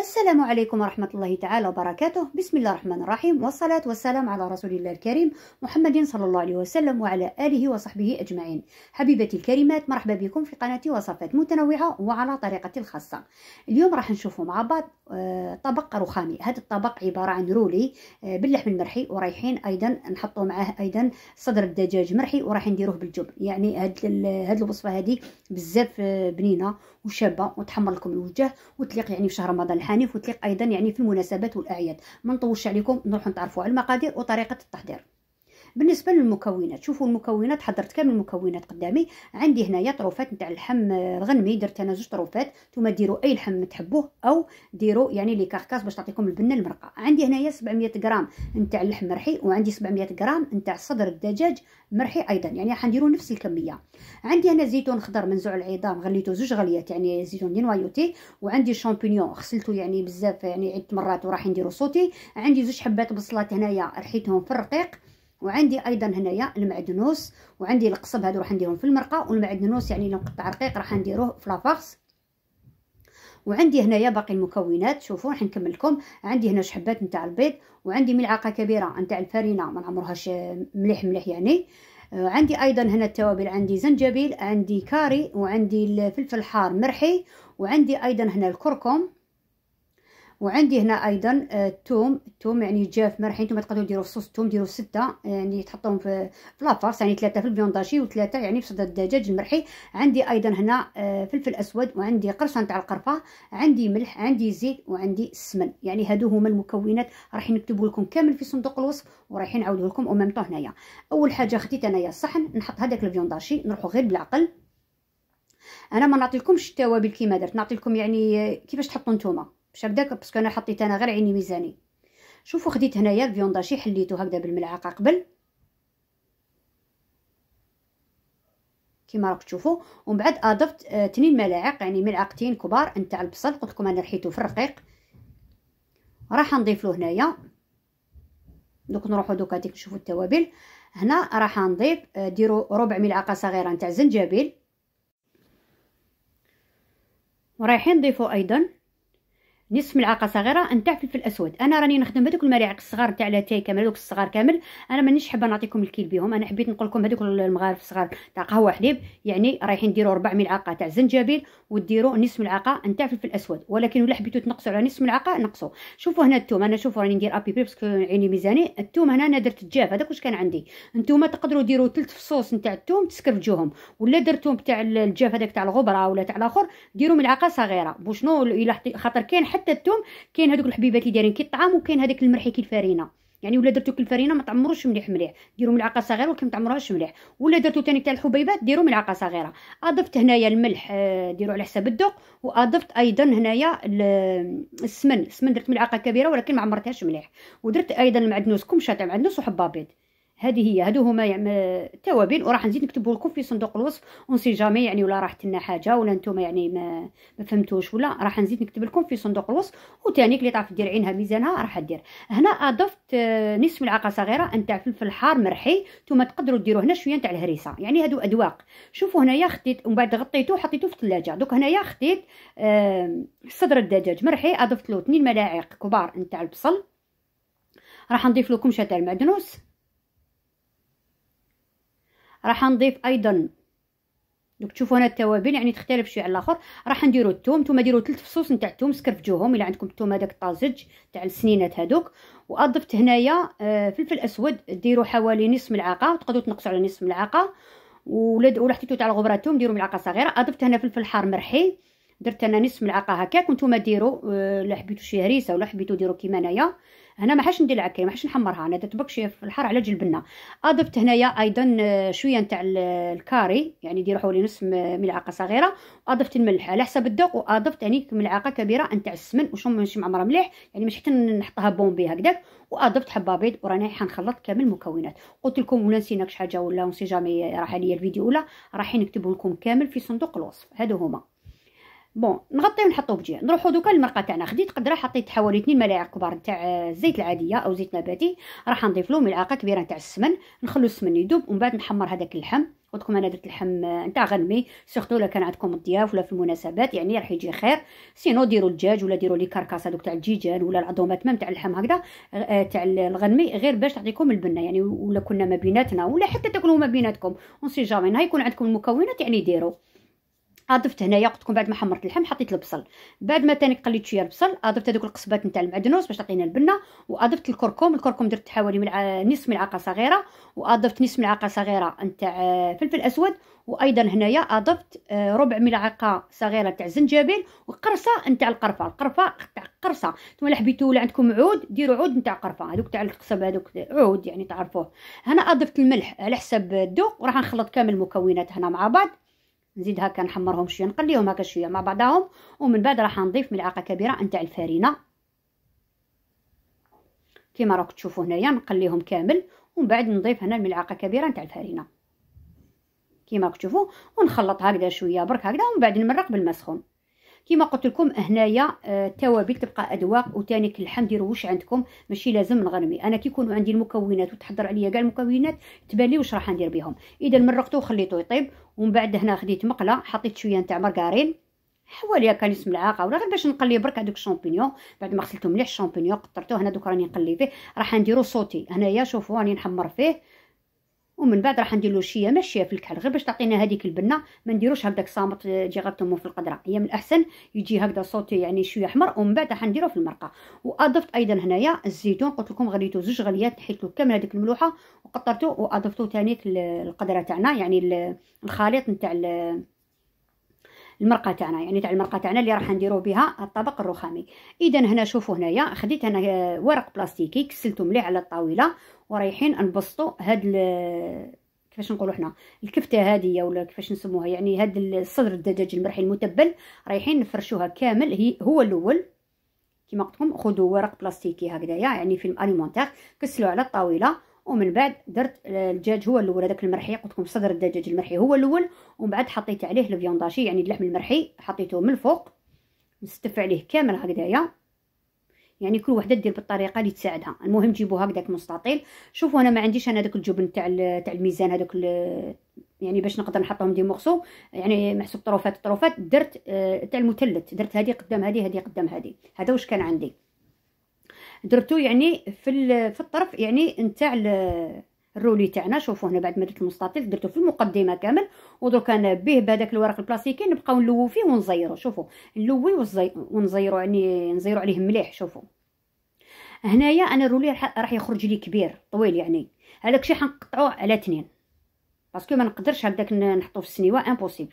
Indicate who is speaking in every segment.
Speaker 1: السلام عليكم ورحمة الله تعالى وبركاته بسم الله الرحمن الرحيم والصلاة والسلام على رسول الله الكريم محمد صلى الله عليه وسلم وعلى آله وصحبه أجمعين حبيبتي الكريمات مرحبا بكم في قناتي وصفات متنوعة وعلى طريقتي الخاصة اليوم راح نشوفوا مع بعض آه، طبق رخامي هذا الطبق عبارة عن رولي آه، باللحم المرحي ورايحين أيضا نحطه معاه أيضا صدر الدجاج مرحي وراح نديروه بالجبن يعني هاد الوصفة هذه بزاف آه، بنينة وشابة وتحمر لكم الوجه وتليق يعني في شهر رمضان الحنيف وتليق ايضا يعني في المناسبات والاعياد ما نطولش عليكم نروح نتعرفوا على المقادير وطريقه التحضير بالنسبه للمكونات شوفوا المكونات حضرت كامل المكونات قدامي عندي هنايا طروفات نتاع اللحم آه، الغنمي درت انا زوج طروفات نتوما ديروا اي لحم تحبوه او ديروا يعني لي كاركاس باش تعطيكم البنه المرقه عندي هنايا 700 غرام نتاع اللحم مرحي وعندي 700 غرام نتاع صدر الدجاج مرحي ايضا يعني راح نديروا نفس الكميه عندي هنا زيتون خضر منزوع العظام غليته زوج غليات يعني زيتون دي نوايوتي وعندي شامبينيون غسلته يعني بزاف يعني عدة مرات وراح نديرو صوتي عندي زوج حبات بصلات هنايا رحيتهم في الرقيق وعندي ايضا هنايا المعدنوس وعندي القصب هادو راح نديرهم في المرقه والمعدنوس يعني لو رقيق راح نديروه في لافاغس وعندي هنايا باقي المكونات شوفوا راح نكمل لكم عندي هنا شحبات نتاع البيض وعندي ملعقه كبيره نتاع الفارينه ما نعمرهاش مليح مليح يعني آه، عندي ايضا هنا التوابل عندي زنجبيل عندي كاري وعندي الفلفل الحار مرحي وعندي ايضا هنا الكركم وعندي هنا ايضا الثوم آه، الثوم يعني جاف مرحي نتوما تقدروا ديروا في صوص الثوم ديروا سته آه، يعني تحطوهم في في لافارس يعني ثلاثه في البيونداشي وثلاثه يعني في صدر الدجاج المرحي عندي ايضا هنا آه، فلفل اسود وعندي قرصه تاع القرفه عندي ملح عندي زيت وعندي السمن يعني هادو هما المكونات راح نكتبه لكم كامل في صندوق الوصف ورايحين نعاودوه لكم وميم طو هنايا اول حاجه خديت انايا الصحن نحط هذاك الفيونداشي نروحوا غير بالعقل انا ما نعطيلكمش التوابل كيما درت نعطيلكم يعني كيفاش تحطوا نتوما باش هكداك باسكو انا حطيت انا غير عيني ميزاني شوفوا خديت هنايا الفيونداشي حليته هكذا بالملعقه قبل كما راكم تشوفوا ومن بعد اضفت اثنين آه، ملاعق يعني ملعقتين كبار نتاع البصل قلت لكم انا رحيته في الرقيق راح نضيف له هنايا دوك نروحوا دوك هاديك نشوفوا التوابل هنا راح نضيف آه، ديروا ربع ملعقه صغيره نتاع زنجبيل ورايحين نضيفوا ايضا نصف ملعقه صغيره نتاع فلفل اسود انا راني نخدم هذوك المراعق الصغار نتاع لاتاي كامل هذوك الصغار كامل انا مانيش حابه نعطيكم الكيل بهم انا حبيت نقول لكم هذوك المغارف الصغار تاع قهوه حليب يعني رايحين ديروا ربع ملعقه تاع زنجبيل وديروا نصف ملعقه نتاع فلفل اسود ولكن ولا حبيتوا تنقصوا على نصف ملعقه نقصوا شوفوا هنا الثوم انا شوفوا راني ندير ابي بي باسكو عيني ميزاني الثوم هنا انا درت الجاف هذاك واش كان عندي نتوما تقدروا ديروا ثلث فصوص نتاع الثوم تسكرفجوهم ولا درتهم تاع الجاف هذاك تاع الغبره ولا تاع الاخر ديروا ملعقه صغيره بوشنو الى خاطر كاين حتى الثوم كاين هذوك الحبيبات اللي دايرين الطعام وكاين هذاك المرحي الفرينه يعني ولا درتو كالفارينه ما تعمروش مليح مليح ديروا ملعقه صغيره ولكن ما تعمروهاش مليح ولا درتو ثاني تاع الحبيبات ديروا ملعقه صغيره اضفت هنايا الملح آه، ديروا على حساب الذوق واضفت ايضا هنايا آه، السمن السمن درت ملعقه كبيره ولكن ما عمرتهاش مليح ودرت ايضا المعدنوس كمشه تاع معدنوس وحبه بيض هذه هي هادو هما يعني التوابل وراح نزيد نكتبه لكم في صندوق الوصف اونسي جامي يعني ولا راحت لنا حاجه ولا نتوما يعني ما, ما فهمتوش ولا راح نزيد نكتب لكم في صندوق الوصف وثاني اللي تعرف دير عينها ميزانها راح دير هنا اضفت آه، نصف ملعقه صغيره نتاع فلفل حار مرحي ثم تقدروا ديروا هنا شويه نتاع الهريسه يعني هادو ادواق شوفوا هنايا خديت ومن بعد غطيته وحطيته في الثلاجه دوك هنايا خديت صدر الدجاج مرحي اضفت له 2 ملاعق كبار نتاع البصل راح نضيف لكم شتاء المعدنوس راح نضيف ايضا دوك تشوفوا هنا التوابل يعني تختلف شويه على الاخر راح نديروا الثوم نتوما ديروا ثلاث فصوص نتاع الثوم سكرفجوهم الا عندكم الثوم هذاك الطازج تاع السنينات هذوك واضفت هنايا آه، فلفل اسود ديروا حوالي نصف ملعقه وتقدروا تنقصوا على نصف ملعقه ولا حطيتو تاع الغبره الثوم ديروا ملعقه صغيره اضفت هنا فلفل حار مرحي درت انا نصف ملعقه هكاك وانتم ديروا الا آه، حبيتو شي هريسه ولا حبيتو ديروا كيما انايا هنا ما حاش ندير العكايه ما حاش نحمرها انا درت بكشيه في الحار على جلبنا اضفت هنايا ايضا شويه نتاع الكاري يعني ديروا حوالي نصف ملعقه صغيره واضفت الملح على حسب الذوق واضفت يعني ملعقه كبيره نتاع السمن وشم ماشي معمره مليح يعني مش حتى نحطها بومبي هكذاك واضفت حبه بيض وراني حنخلط كامل المكونات قلت لكم ولا نسيناك شي حاجه ولا نسي جامي راح عليا الفيديو ولا راح نكتبه لكم كامل في صندوق الوصف هادو هما بون نغطيو نحطو بجهه نروحو دوكا للمرقه تاعنا خديت قدره حطيت حوالي 2 ملاعق كبار تاع الزيت العاديه او زيت نباتي راح نضيف له ملعقه كبيره تاع السمن نخلو السمن يذوب ومن بعد نحمر هذاك اللحم قلتلكم انا درت اللحم آه، نتاع غنمي سورتو الا كان عندكم الضياف ولا في المناسبات يعني راح يجي خير سينو ديروا الدجاج ولا ديروا لي كركاس هذوك تاع الجيجان ولا العظومات مام تاع اللحم هكذا آه، تاع الغنمي غير باش تعطيكم البنه يعني ولا كنا ما بيناتنا ولا حتى تاكلوا ما بيناتكم اون سي جامي نهار يكون عندكم المكونات يعني ديروا اضفت هنايا قلت لكم بعد ما حمرت اللحم حطيت البصل بعد ما تاني قليت شويه البصل اضفت هذوك القصبات نتاع المعدنوس باش تعطينا البنه واضفت الكركم الكركم درت حوالي ملع... نصف ملعقه صغيره واضفت نصف ملعقه صغيره نتاع آه، فلفل اسود وايضا هنايا اضفت آه، ربع ملعقه صغيره تاع زنجبيل وقرصه نتاع القرفه القرفه تاع قرصه نتوما حبيتو ولا عندكم عود ديروا عود نتاع قرفه هذوك تاع القصب هذوك عود يعني تعرفوه هنا اضفت الملح على حسب الذوق وراح نخلط كامل المكونات هنا مع بعض نزيد هكا نحمرهم شويه نقليهم هكا شويه مع بعضهم ومن بعد راح نضيف ملعقه كبيره نتاع الفارينه كما راكم تشوفوا هنايا نقليهم كامل ومن بعد نضيف هنا الملعقه كبيره نتاع الفارينه كما راكم تشوفوا ونخلط هكذا شويه برك هكذا ومن بعد نمرق بالماء سخون كما قلت لكم هنايا التوابل آه، تبقى ادواق وثاني اللحم ديروا واش عندكم ماشي لازم نغرمي انا كي يكونوا عندي المكونات وتحضر عليا كاع المكونات تبان لي واش راح ندير بهم اذا مرقته وخليته يطيب ومن بعد هنا خديت مقله حطيت شويه نتاع مرقارين حوالي هكا نص ملعقه ولا غير باش نقلي برك هذوك الشامبينيون بعد ما غسلته مليح الشامبينيون قطرته هنا دوك راني نقلي فيه راح نديرو صوتي هنايا شوفوا راني نحمر فيه ومن بعد راح ندير له الشيه ماشيه في الكحل غير باش تعطينا هذيك البنه ما نديروش هكداك صامت تجي آه، غتمو في القدره هي من الاحسن يجي هكذا صوتي يعني شويه احمر ومن بعد راح نديرو في المرقه واضفت ايضا هنايا الزيتون قلت لكم غليته زوج غليات حيت كامل هذيك الملوحه وقطرته واضفته ثاني القدره تاعنا يعني الخليط نتاع المرقه تاعنا يعني تاع المرقه تاعنا اللي راح نديرو بها الطبق الرخامي اذا هنا شوفوا هنايا خديت انا آه، ورق بلاستيكي كسلته مليح على الطاوله ورايحين نبسطوا هاد ال... كيفاش نقولوا حنا الكفته هذه ولا كيفاش نسموها يعني هاد الصدر الدجاج المرحي المتبل رايحين نفرشوها كامل هي هو الاول كما قلت لكم خذوا ورق بلاستيكي هكذايا يعني فيلم اليمونتير كسلوا على الطاوله ومن بعد درت الدجاج هو الاول هذاك المرحي قلت لكم صدر الدجاج المرحي هو الاول ومن بعد حطيت عليه الفيونداشي يعني اللحم المرحي حطيته من الفوق نستف عليه كامل هكذايا يعني كل وحده دير بالطريقه اللي تساعدها المهم جيبوا هكذاك مستطيل شوفوا انا ما عنديش انا داك الجبن تاع تاع الميزان هذوك يعني باش نقدر نحطهم دي مخصو يعني محسوب طروفات طروفات درت آه تاع المثلث درت هذه قدام هذه هذه قدام هذه هذا واش كان عندي درتو يعني في في الطرف يعني نتاع الرولي تاعنا شوفوا هنا بعد ما درت المستطيل درته في المقدمه كامل ودرك انا به بهذاك الورق البلاستيكي نبقاو نلوو فيه ونزيرو شوفوا نلوي ونزيرو يعني نزيرو عليه مليح شوفوا هنايا انا الرولي راح يخرج لي كبير طويل يعني هذاك الشيء حنقطعوه على اثنين باسكو ما نقدرش هكذاك نحطو في السنيوه امبوسيبل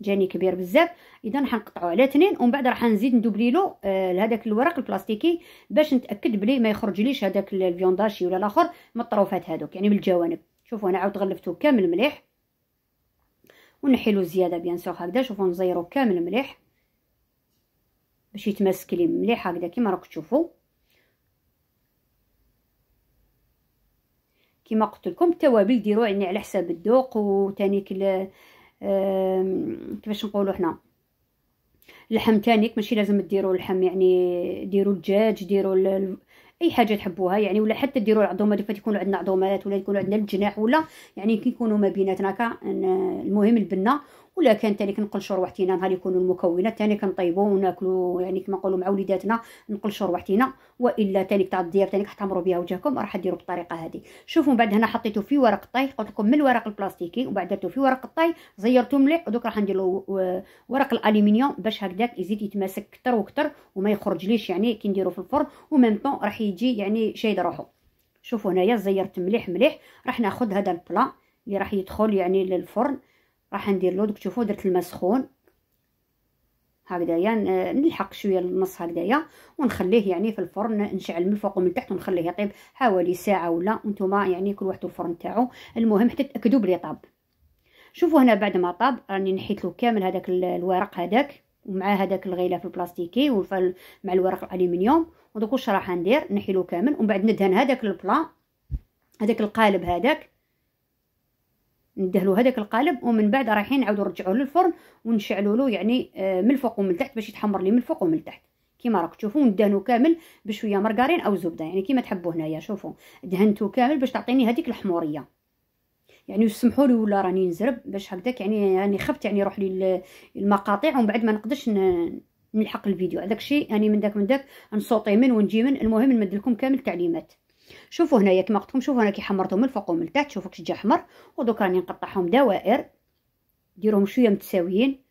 Speaker 1: جاني كبير بزاف اذا حنقطعو على اثنين ومن بعد راح نزيد ندوبلي آه، له هذاك الورق البلاستيكي باش نتاكد بلي ما يخرجليش هذاك الفيونداشي ولا الاخر من الطروفات هذوك يعني من الجوانب شوفوا انا عاود غلفتو كامل مليح ونحيلو زياده بيان سور هكذا شوفوا نزيرو كامل مليح باش يتماسك لي مليح هكذا كيما راكم تشوفوا كيما قلت لكم التوابل ديروا يعني على حساب الذوق وثاني كيفاش نقولوا حنا اللحم تانيك ماشي لازم ديروا اللحم يعني ديروا الدجاج ديروا ال... اي حاجه تحبوها يعني ولا حتى ديروا العظومه اللي فات عندنا عظومات ولا يكون عندنا الجناح ولا يعني كيكونوا ما بيناتنا المهم البنه ولا كان تاني كنقلشوا رواحتينا نهار يكونوا المكونات تاني كنطيبوا وناكلوا يعني كما نقولوا مع وليداتنا نقلشوا رواحتينا والا تاني تاع الضياف تاني كتعمروا بها وجهكم راح ديروا بالطريقه هذه شوفوا من بعد هنا حطيتو في ورق الطي قلت لكم من الورق البلاستيكي وبعد درتو في ورق الطي زيرتو مليح ودوك راح ندير آه، ورق الالومنيوم باش هكذاك يزيد يتماسك كتر وكتر وما يخرجليش يعني كي نديرو في الفرن وميم طون راح يجي يعني شايد روحو شوفوا هنايا زيرت مليح مليح راح ناخذ هذا البلا اللي راح يدخل يعني للفرن راح ندير له دوك تشوفوا درت الماء سخون هكذايا يعني، آه، نلحق شويه النص هكذايا ونخليه يعني في الفرن نشعل من الفوق ومن تحت ونخليه يطيب حوالي ساعه ولا وانتم يعني كل واحد الفرن تاعو المهم حتى تاكدوا بلي طاب شوفوا هنا بعد ما طاب راني نحيت له كامل هذاك الورق هذاك ومع هذاك الغلاف البلاستيكي ومع الورق الالومنيوم ودوك واش راح ندير نحيلو كامل ومن بعد ندهن هذاك البلا هذاك القالب هذاك ندهنوا هذاك القالب ومن بعد رايحين نعاودوا نرجعوه للفرن ونشعلوا له يعني آه، من الفوق ومن التحت باش يتحمر لي من الفوق ومن التحت كيما راك تشوفوا ندهنوا كامل بشويه مرقارين او زبده يعني كيما تحبوا هنايا شوفوا دهنته كامل باش تعطيني هذيك الحموريه يعني سمحوا لي ولا راني نزرب باش هكذاك يعني يعني خفت يعني يروح لي المقاطع ومن بعد ما نقدرش نلحق الفيديو هذاك الشيء يعني من داك من داك نصوتي من ونجي من المهم نمد لكم كامل التعليمات شوفوا هنايا كما قلت لكم شوفوا انا كي حمرتهم من الفوق ومن التحت شوفوا كي جا حمر ودوك راني نقطعهم دوائر ديروهم شويه متساويين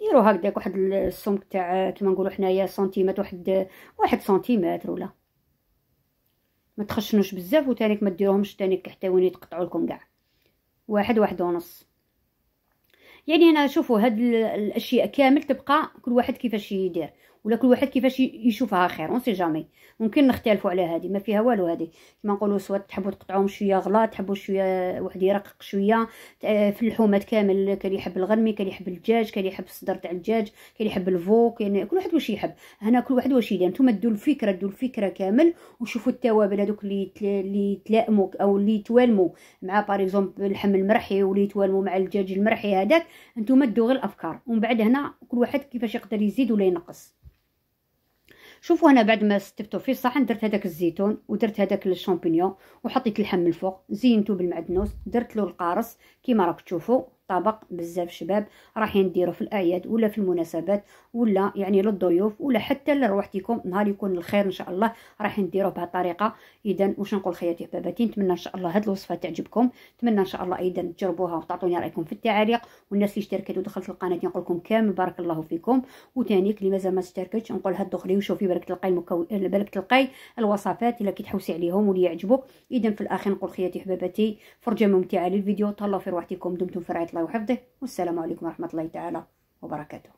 Speaker 1: ديروا هكذاك واحد السمك تاع كما نقولوا حنايا سنتيمتر واحد واحد سنتيمتر ولا ما تخشنوش بزاف وتانيك ما ديروهمش تانيك حتى وين يتقطعوا لكم كاع واحد واحد ونص يعني انا شوفوا هاد الاشياء كامل تبقى كل واحد كيفاش يدير ولا كل واحد كيفاش يشوفها خير اون سي جامي ممكن نختلفوا على هذه ما فيها والو هذه كما نقولوا سوا تحبوا تقطعوهم شويه غلا تحبوا شويه واحد يرقق شويه في اللحومات كامل كان يحب الغنمي كان يحب الدجاج كان يحب الصدر تاع الدجاج كان يحب الفو يعني كل واحد واش يحب هنا كل واحد واش يدير نتوما دوا الفكره دوا الفكره كامل وشوفوا التوابل هذوك اللي اللي تلائموا او اللي توالموا مع باغ اللحم المرحي واللي توالموا مع الدجاج المرحي هذاك نتوما دوا غير الافكار ومن بعد هنا كل واحد كيفاش يقدر يزيد ولا ينقص شوفوا انا بعد ما ستفتو في الصحن درت هذاك الزيتون ودرت هذاك الشامبينيون وحطيت اللحم من الفوق زينته بالمعدنوس درت له القارص كيما راك تشوفوا الطبق بزاف شباب رايحين نديرو في الاعياد ولا في المناسبات ولا يعني للضيوف ولا حتى لروحتكم نهار يكون الخير ان شاء الله رايحين نديروه بهذه الطريقه اذا واش نقول خياتي حباباتي نتمنى ان شاء الله هذه الوصفه تعجبكم نتمنى ان شاء الله اذا تجربوها وتعطوني رايكم في التعاليق والناس اللي اشتركت ودخلت القناه نقول لكم كامل بارك الله فيكم وثاني اللي مازال ما اشتركتش نقول هاد دخلي وشوفي بالك تلقاي المكو... بالك تلقاي الوصفات الا كي تحوسي عليهم واللي يعجبوك اذا في الاخير نقول خياتي حباباتي فرجه ممتعه للفيديو تهلاو في رواحتكم دمتم في رعايه الله وحفظه والسلام عليكم ورحمة الله تعالى وبركاته